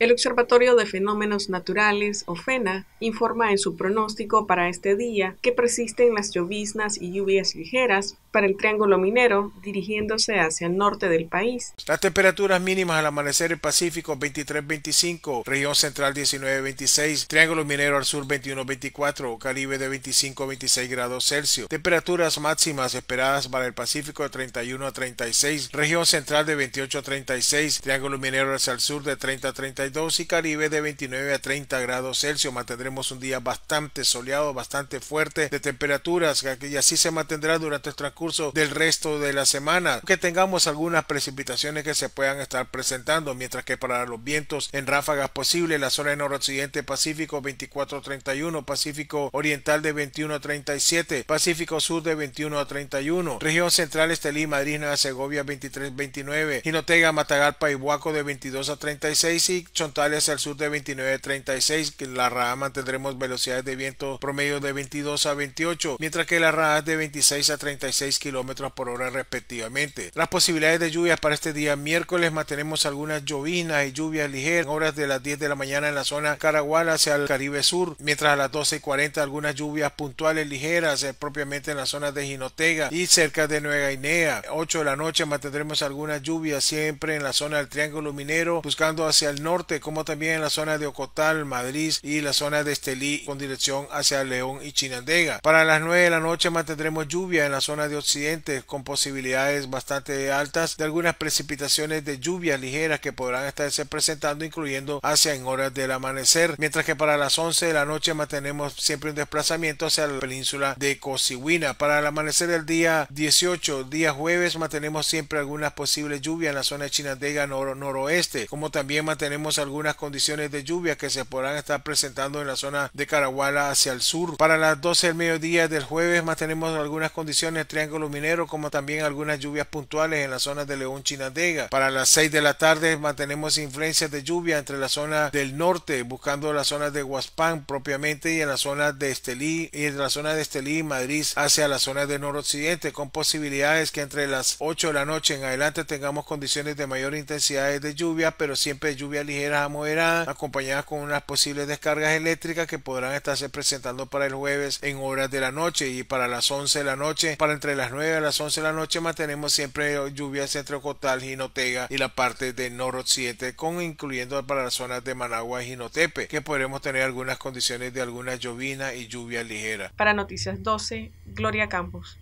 El Observatorio de Fenómenos Naturales, OFENA, informa en su pronóstico para este día que persisten las lloviznas y lluvias ligeras para el Triángulo Minero, dirigiéndose hacia el norte del país. Las temperaturas mínimas al amanecer el Pacífico 23-25, región central 19-26, Triángulo Minero al sur 21-24, Caribe de 25-26 grados Celsius. Temperaturas máximas esperadas para el Pacífico de 31 a 36, región central de 28 a 36, Triángulo Minero hacia el sur de 30 32 y Caribe de 29 a 30 grados Celsius. Mantendremos un día bastante soleado, bastante fuerte de temperaturas y así se mantendrá durante el curso del resto de la semana, que tengamos algunas precipitaciones que se puedan estar presentando, mientras que para los vientos en ráfagas posibles, la zona de noroccidente Pacífico 24-31, Pacífico Oriental de 21-37, Pacífico Sur de 21-31, Región Central Estelí, Madrid, Nueva Segovia 23-29, Jinotega, Matagalpa y Huaco de 22 a 36 y Chontales al sur de 29 36, en la rama mantendremos velocidades de viento promedio de 22 a 28, mientras que la rama de 26 a 36 kilómetros por hora respectivamente. Las posibilidades de lluvias para este día miércoles mantenemos algunas llovinas y lluvias ligeras en horas de las 10 de la mañana en la zona Caraguana hacia el Caribe Sur, mientras a las 12 y 40 algunas lluvias puntuales ligeras eh, propiamente en la zona de Jinotega y cerca de Nueva Guinea. 8 de la noche mantendremos algunas lluvias siempre en la zona del Triángulo Minero, buscando hacia el norte, como también en la zona de Ocotal, Madrid y la zona de Estelí con dirección hacia León y Chinandega. Para las 9 de la noche mantendremos lluvia en la zona de occidente con posibilidades bastante altas de algunas precipitaciones de lluvias ligeras que podrán estarse presentando incluyendo hacia en horas del amanecer mientras que para las 11 de la noche mantenemos siempre un desplazamiento hacia la península de Cosihuina para el amanecer del día 18 día jueves mantenemos siempre algunas posibles lluvias en la zona de Chinandega noroeste como también mantenemos algunas condiciones de lluvia que se podrán estar presentando en la zona de Caraguala hacia el sur para las 12 del mediodía del jueves mantenemos algunas condiciones triangulares Triángulo como también algunas lluvias puntuales en la zona de León Chinandega. Para las 6 de la tarde mantenemos influencias de lluvia entre la zona del norte, buscando las zonas de Huaspán propiamente y en la zona de Estelí y en la zona de Estelí Madrid hacia la zona del noroccidente, con posibilidades que entre las 8 de la noche en adelante tengamos condiciones de mayor intensidad de lluvia, pero siempre lluvia ligera a moderada, acompañadas con unas posibles descargas eléctricas que podrán estarse presentando para el jueves en horas de la noche y para las 11 de la noche para entre las 9 a las 11 de la noche mantenemos siempre lluvia centro-costal, Jinotega y la parte de noroccidente, con incluyendo para las zonas de Managua y Jinotepe, que podremos tener algunas condiciones de alguna llovina y lluvia ligera. Para Noticias 12, Gloria Campos.